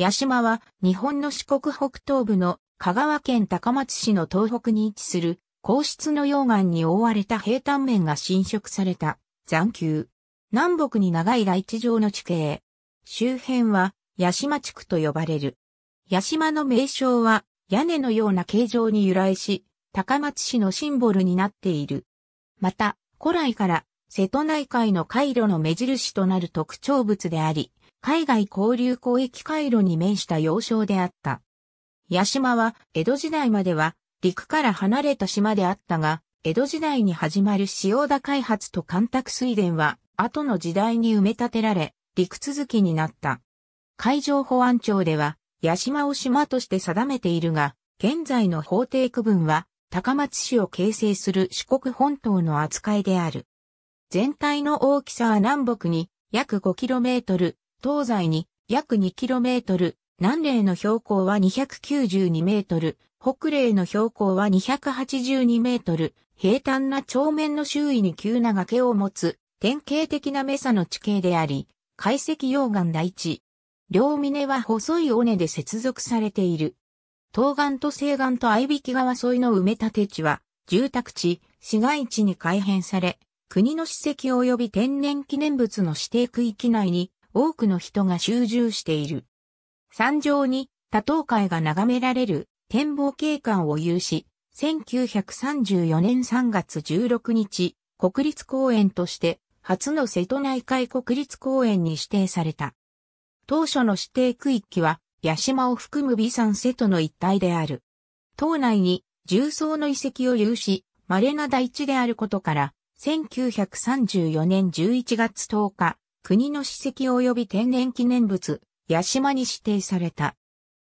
八島は日本の四国北東部の香川県高松市の東北に位置する皇室の溶岩に覆われた平坦面が侵食された残丘。南北に長い大地上の地形。周辺は八島地区と呼ばれる。八島の名称は屋根のような形状に由来し、高松市のシンボルになっている。また、古来から瀬戸内海の回路の目印となる特徴物であり、海外交流交易回路に面した要衝であった。八島は江戸時代までは陸から離れた島であったが、江戸時代に始まる塩田開発と干拓水田は後の時代に埋め立てられ、陸続きになった。海上保安庁では、八島を島として定めているが、現在の法定区分は、高松市を形成する四国本島の扱いである。全体の大きさは南北に約 5km、東西に約 2km、南嶺の標高は 292m、北嶺の標高は 282m、平坦な長面の周囲に急な崖を持つ典型的なメサの地形であり、海石溶岩第一。両峰は細い尾根で接続されている。東岸と西岸と相引川沿いの埋め立て地は、住宅地、市街地に改変され、国の史跡及び天然記念物の指定区域内に多くの人が集中している。山上に多島海が眺められる展望景観を有し、1934年3月16日、国立公園として初の瀬戸内海国立公園に指定された。当初の指定区域は、八島を含む美山瀬戸の一帯である。島内に重層の遺跡を有し、稀な大地であることから、1934年11月10日、国の史跡及び天然記念物、八島に指定された。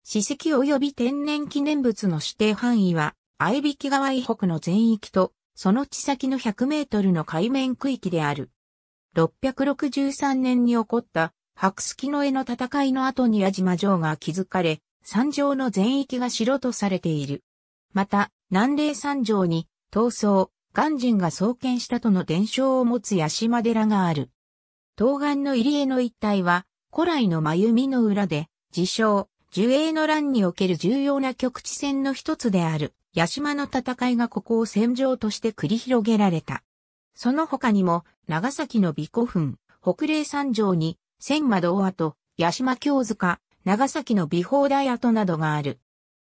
史跡及び天然記念物の指定範囲は、相引川以北の全域と、その地先の100メートルの海面区域である。663年に起こった、白月の絵の戦いの後に矢島城が築かれ、山城の全域が城とされている。また、南霊山城に、闘争、岩人が創建したとの伝承を持つ八島寺がある。東岸の入江の一帯は、古来の真弓の裏で、自称、樹栄の乱における重要な局地戦の一つである、八島の戦いがここを戦場として繰り広げられた。その他にも、長崎の美古墳、北霊山城に、千窓跡、八島京塚、長崎の美宝台跡などがある。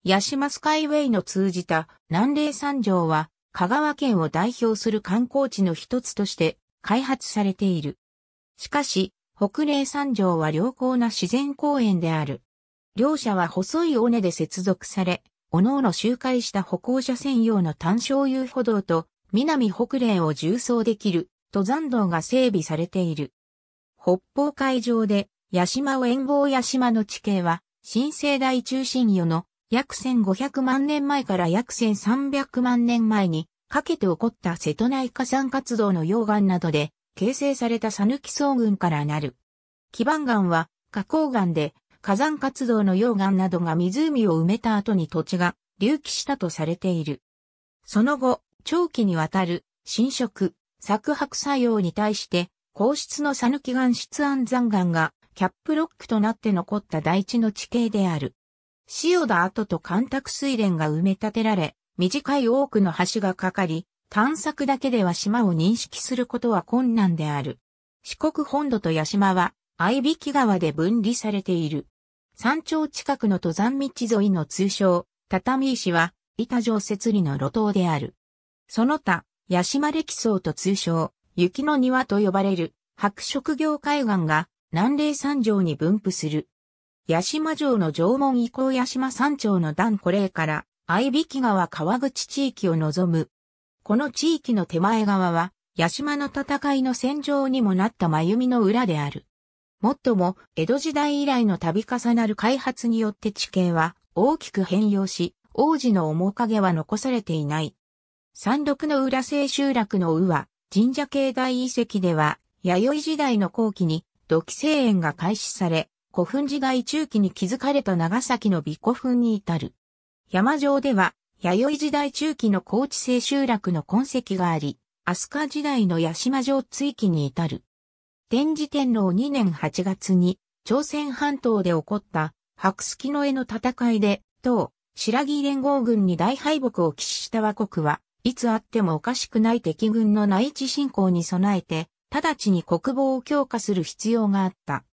八島スカイウェイの通じた南霊山城は、香川県を代表する観光地の一つとして開発されている。しかし、北嶺山城は良好な自然公園である。両者は細い尾根で接続され、おのおの周回した歩行者専用の単小遊歩道と南北嶺を縦走できる登山道が整備されている。北方海上で八島を遠望八島の地形は新生代中心世の約1500万年前から約1300万年前にかけて起こった瀬戸内火山活動の溶岩などで形成された讃岐層群からなる。基盤岩は花崗岩で火山活動の溶岩などが湖を埋めた後に土地が隆起したとされている。その後、長期にわたる侵食、削白作用に対して硬質の讃岐岩質安山岩がキャップロックとなって残った大地の地形である。塩田跡と干拓水田が埋め立てられ、短い多くの橋がかかり、探索だけでは島を認識することは困難である。四国本土と八島は、相引川で分離されている。山頂近くの登山道沿いの通称、畳石は、板状設理の路頭である。その他、八島歴層と通称、雪の庭と呼ばれる、白色業海岸が、南霊山城に分布する。八島城の縄文以降八島山頂の段これから、相引川川口地域を望むこの地域の手前側は、八島の戦いの戦場にもなった真弓の裏である。もっとも、江戸時代以来の度重なる開発によって地形は大きく変容し、王子の面影は残されていない。山麓の裏清集落の宇和、神社境内遺跡では、弥生時代の後期に土器製園が開始され、古墳時代中期に築かれた長崎の美古墳に至る。山上では、弥生時代中期の高知西集落の痕跡があり、飛鳥時代の八島城追記に至る。天智天皇2年8月に、朝鮮半島で起こった白月の絵の戦いで、当、白木連合軍に大敗北を喫した和国は、いつあってもおかしくない敵軍の内地侵攻に備えて、直ちに国防を強化する必要があった。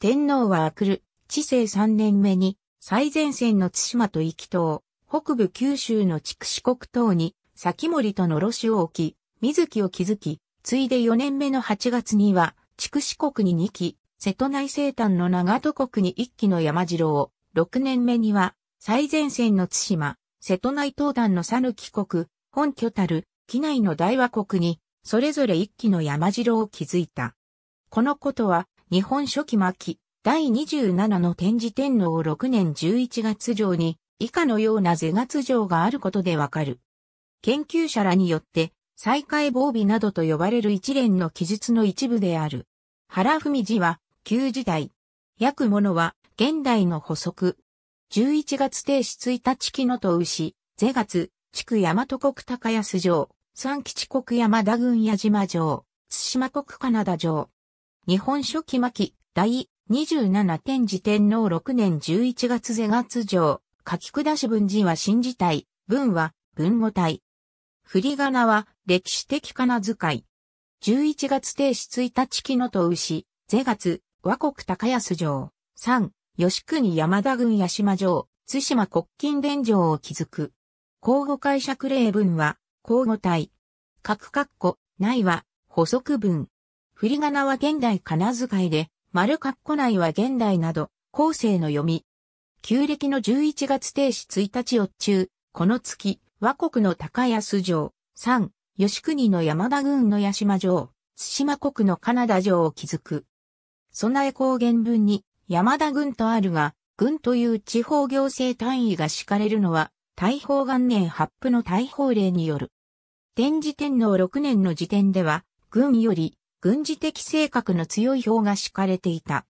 天皇は明くる、治世3年目に、最前線の津島と行き島、北部九州の筑紫国等に、先森とのろしを置き、水木を築き、ついで4年目の8月には、筑紫国に2期、瀬戸内西端の長戸国に1期の山城を、6年目には、最前線の津島、瀬戸内東端の讃岐国、本拠たる、機内の大和国に、それぞれ1期の山城を築いた。このことは、日本初期末期、第27の天智天皇6年11月上に、以下のような是月つがあることでわかる。研究者らによって、再解防備などと呼ばれる一連の記述の一部である。原文字は、旧時代。訳物は、現代の補足。11月定子1日木のと牛、是月、地区大和国高安城、三吉国山田郡矢島城、津島国カナダ城。日本書期末期、第27天智天皇6年11月是月城、書き下し文字は信じたい、文は文語体。振り仮名は歴史的仮名遣い。11月定子1日木のと牛、是月、和国高安城、3、吉国山田郡八島城、津島国金伝城を築く。交互解釈例文は、交互体。各括弧、内は、補足文。振り仮名は現代仮名遣いで、丸括弧内は現代など、後世の読み、旧暦の11月定子1日を中、この月、和国の高安城、三、吉国の山田郡の八島城、津島国のカナダ城を築く。備え高原文に、山田郡とあるが、郡という地方行政単位が敷かれるのは、大宝元年発布の大宝令による。天智天皇6年の時点では、軍より軍事的性格の強い表が敷かれていた。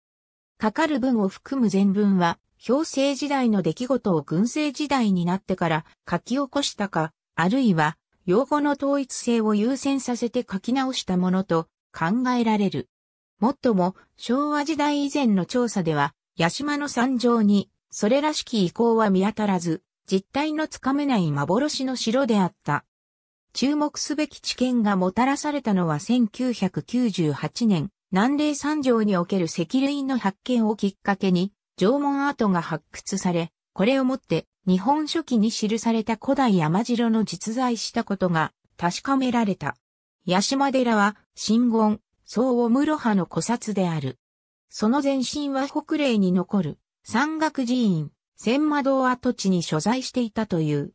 かかる文を含む全文は、表政時代の出来事を軍政時代になってから書き起こしたか、あるいは用語の統一性を優先させて書き直したものと考えられる。もっとも昭和時代以前の調査では、八島の山上にそれらしき遺構は見当たらず、実態のつかめない幻の城であった。注目すべき知見がもたらされたのは1998年、南霊山上における石類の発見をきっかけに、縄文跡が発掘され、これをもって日本書紀に記された古代山城の実在したことが確かめられた。八島寺は新言、総を室派の古刹である。その前身は北霊に残る山岳寺院、千魔堂跡地に所在していたという。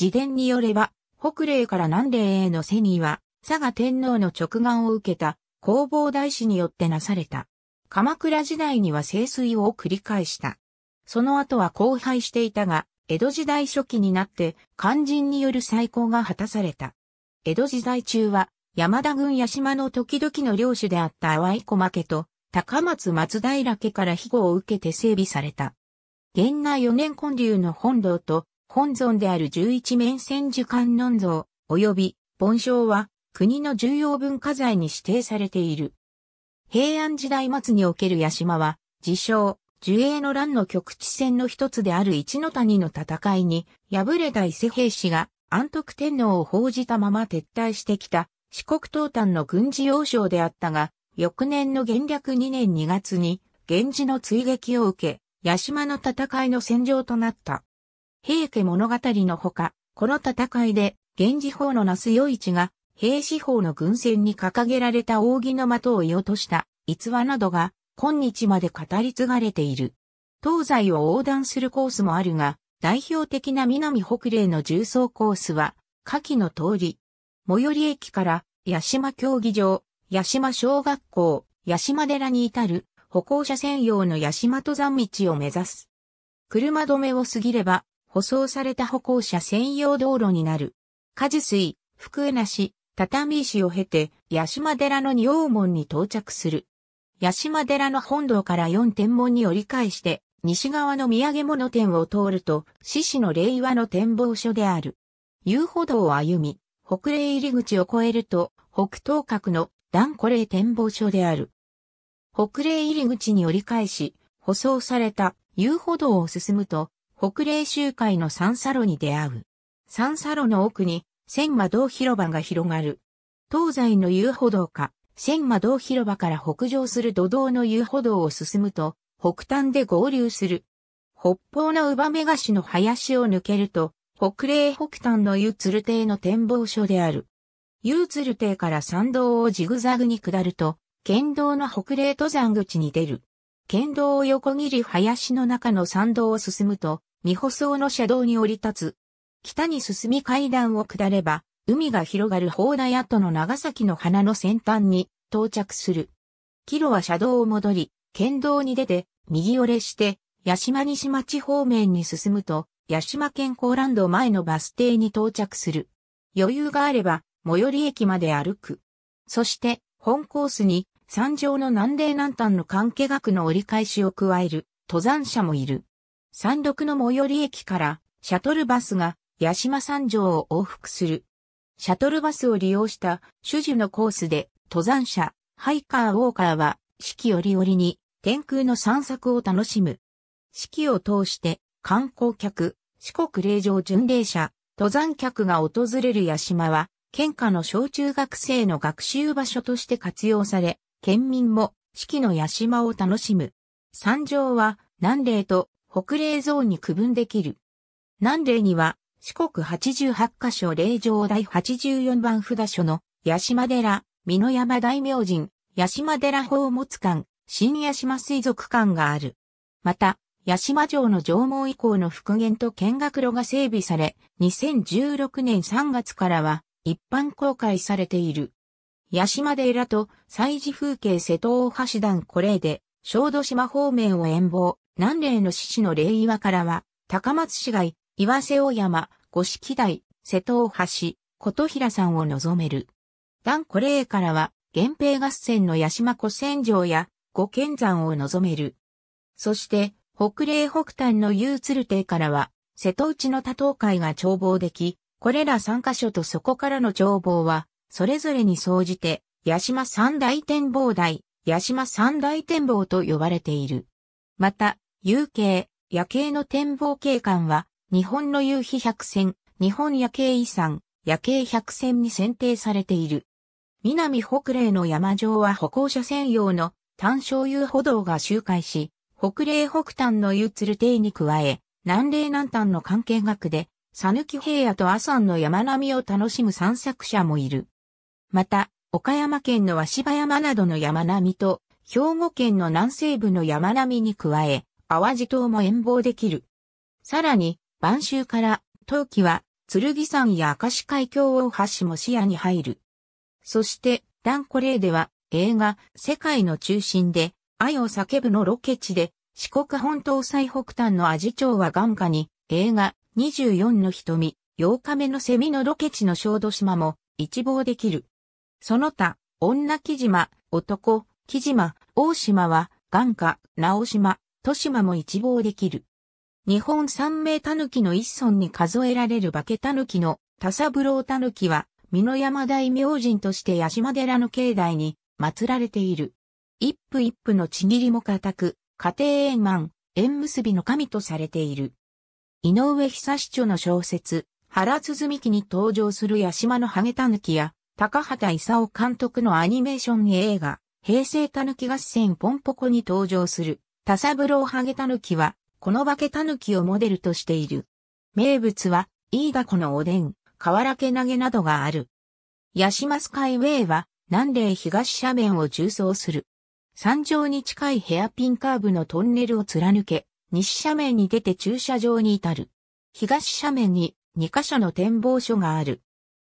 自伝によれば、北霊から南霊への背には、佐賀天皇の直眼を受けた弘法大師によってなされた。鎌倉時代には清水を繰り返した。その後は荒廃していたが、江戸時代初期になって肝心による再興が果たされた。江戸時代中は山田郡屋島の時々の領主であった淡井駒家けと高松松平家から庇護を受けて整備された。源内四年建立の本堂と本尊である十一面千手観音像及び盆章は国の重要文化財に指定されている。平安時代末における八島は、自称、樹栄の乱の局地戦の一つである一の谷の戦いに、敗れた伊勢兵士が安徳天皇を報じたまま撤退してきた四国東端の軍事要衝であったが、翌年の元略2年2月に、源氏の追撃を受け、八島の戦いの戦場となった。平家物語のほか、この戦いで、源氏法の那須与一が、兵士法の軍船に掲げられた扇の的を射落とした逸話などが今日まで語り継がれている。東西を横断するコースもあるが、代表的な南北嶺の重装コースは、下記の通り。最寄り駅から、八島競技場、八島小学校、八島寺に至る、歩行者専用の八島登山道を目指す。車止めを過ぎれば、舗装された歩行者専用道路になる。果樹水、福江梨、畳石を経て、八島寺の仁王門に到着する。八島寺の本堂から四天門に折り返して、西側の土産物店を通ると、獅子の令和の展望所である。遊歩道を歩み、北霊入り口を越えると、北東角の断古霊展望所である。北霊入り口に折り返し、舗装された遊歩道を進むと、北霊集会の三サロに出会う。三サロの奥に千魔道広場が広がる。東西の遊歩道か、千魔道広場から北上する土道の遊歩道を進むと、北端で合流する。北方の乳バメガの林を抜けると、北霊北端の湯鶴亭の展望所である。湯鶴亭から参道をジグザグに下ると、県道の北霊登山口に出る。県道を横切り林の中の参道を進むと、未舗装の車道に降り立つ、北に進み階段を下れば、海が広がる砲台跡の長崎の花の先端に到着する。キロは車道を戻り、県道に出て、右折れして、八島西町方面に進むと、八島健康ランド前のバス停に到着する。余裕があれば、最寄り駅まで歩く。そして、本コースに、山上の南霊南端の関係学の折り返しを加える、登山者もいる。山麓の最寄り駅から、シャトルバスが、八島山城を往復する。シャトルバスを利用した種樹のコースで、登山者、ハイカーウォーカーは、四季折々に天空の散策を楽しむ。四季を通して、観光客、四国霊場巡礼者、登山客が訪れる八島は、県下の小中学生の学習場所として活用され、県民も四季の八島を楽しむ。山上は南嶺と北嶺ゾーンに区分できる。南嶺には四国八十八カ所霊場第八十四番札所の、八島寺、美濃山大明神、八島寺宝物館、新八島水族館がある。また、八島城の城門以降の復元と見学路が整備され、2016年3月からは一般公開されている。八島寺と祭事風景瀬戸大橋段これで、小豆島方面を遠望、南霊の獅子の霊岩からは、高松市街、岩瀬大山、五色台、瀬戸大橋、琴平山を望める。断古霊からは、源平合戦の八島古戦場や五賢山を望める。そして、北霊北端の有鶴邸からは、瀬戸内の多島海が眺望でき、これら三カ所とそこからの眺望は、それぞれに総じて、八島三大展望台、八島三大展望と呼ばれている。また、有形、夜景の展望景観は、日本の夕日百選、日本夜景遺産、夜景百選に選定されている。南北嶺の山上は歩行者専用の単小遊歩道が周回し、北嶺北端の遊鶴亭に加え、南嶺南端の関係学で、さぬき平野と阿山の山並みを楽しむ散策者もいる。また、岡山県の鷲葉山などの山並みと、兵庫県の南西部の山並みに加え、淡路島も遠望できる。さらに、晩秋から冬季は剣山や明石海峡大橋も視野に入る。そして、ランコレでは映画世界の中心で愛を叫ぶのロケ地で四国本島最北端のアジ町は眼下に映画24の瞳8日目のセミのロケ地の小豆島も一望できる。その他、女木島、男、木島、大島は眼下、直島、豊島も一望できる。日本三名狸の一村に数えられる化け狸の田三郎狸は、美濃山大明神として八島寺の境内に祀られている。一夫一夫のちぎりも固く、家庭円満、縁結びの神とされている。井上久志著の小説、原鼓木に登場する八島のハゲ狸や、高畑勲監督のアニメーション映画、平成狸合戦ポンポコに登場する、田三郎ハゲ狸は、この化け狸をモデルとしている。名物は、イイダコのおでん、瓦け投げなどがある。ヤシマスカイウェイは、南霊東斜面を縦走する。山上に近いヘアピンカーブのトンネルを貫け、西斜面に出て駐車場に至る。東斜面に2カ所の展望所がある。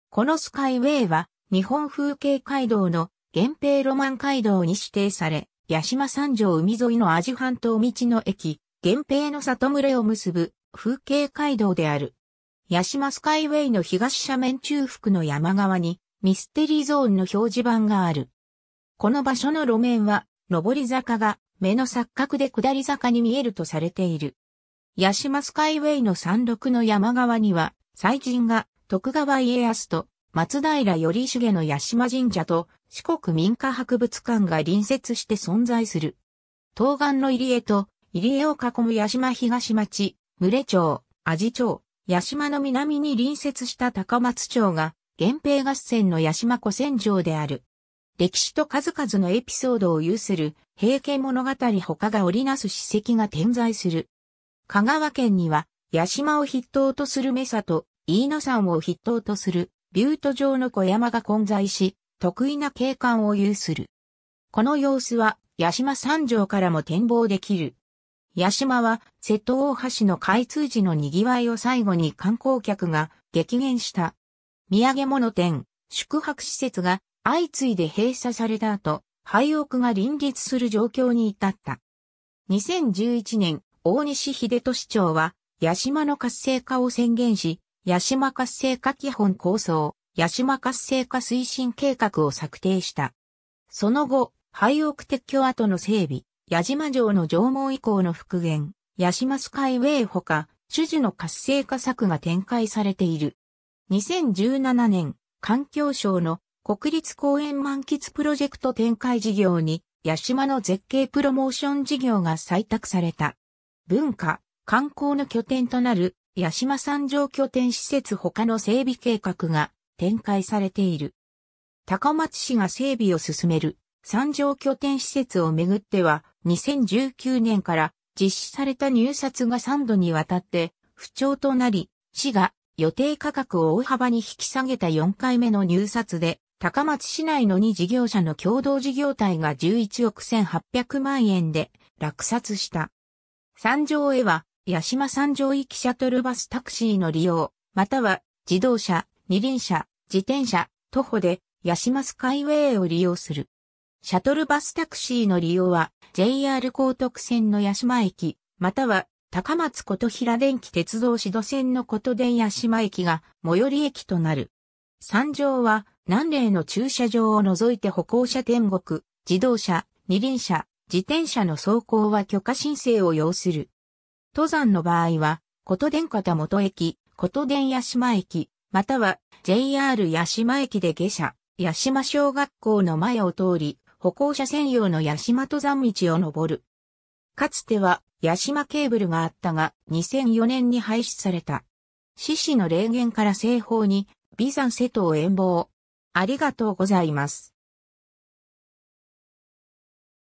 このスカイウェイは、日本風景街道の源平ロマン街道に指定され、八島山上海沿いのアジ半島道の駅、源平の里群れを結ぶ風景街道である。八島スカイウェイの東斜面中腹の山側にミステリーゾーンの表示板がある。この場所の路面は上り坂が目の錯覚で下り坂に見えるとされている。八島スカイウェイの山麓の山側には祭神が徳川家康と松平頼重の八島神社と四国民家博物館が隣接して存在する。東岸の入江と入江を囲む八島東町、群れ町、阿治町、八島の南に隣接した高松町が、源平合戦の八島古戦場である。歴史と数々のエピソードを有する、平家物語他が織りなす史跡が点在する。香川県には、八島を筆頭とするメサと、飯野山を筆頭とする、ビュート城の小山が混在し、得意な景観を有する。この様子は、八島山条からも展望できる。八島は瀬戸大橋の開通時の賑わいを最後に観光客が激減した。土産物店、宿泊施設が相次いで閉鎖された後、廃屋が林立する状況に至った。2011年、大西秀俊長は、八島の活性化を宣言し、八島活性化基本構想、八島活性化推進計画を策定した。その後、廃屋撤去後の整備、矢島城の城門以降の復元、シ島スカイウェイほか、種々の活性化策が展開されている。2017年、環境省の国立公園満喫プロジェクト展開事業に、八島の絶景プロモーション事業が採択された。文化、観光の拠点となる、八島山上拠点施設他の整備計画が展開されている。高松市が整備を進める山上拠点施設をめぐっては、2019年から実施された入札が3度にわたって不調となり、市が予定価格を大幅に引き下げた4回目の入札で、高松市内の2事業者の共同事業体が11億1800万円で落札した。三条へは、八島三条行きシャトルバスタクシーの利用、または自動車、二輪車、自転車、徒歩で、八島スカイウェイを利用する。シャトルバスタクシーの利用は JR 高徳線の八島駅、または高松琴平電気鉄道指導線の琴電八島駅が最寄り駅となる。山上は南霊の駐車場を除いて歩行者天国、自動車、二輪車、自転車の走行は許可申請を要する。登山の場合は、琴電方元駅、琴電八島駅、または JR 八島駅で下車、八島小学校の前を通り、歩行者専用の八島登山道を登る。かつては八島ケーブルがあったが2004年に廃止された。獅子の霊源から西方に、美山瀬戸を遠望。ありがとうございます。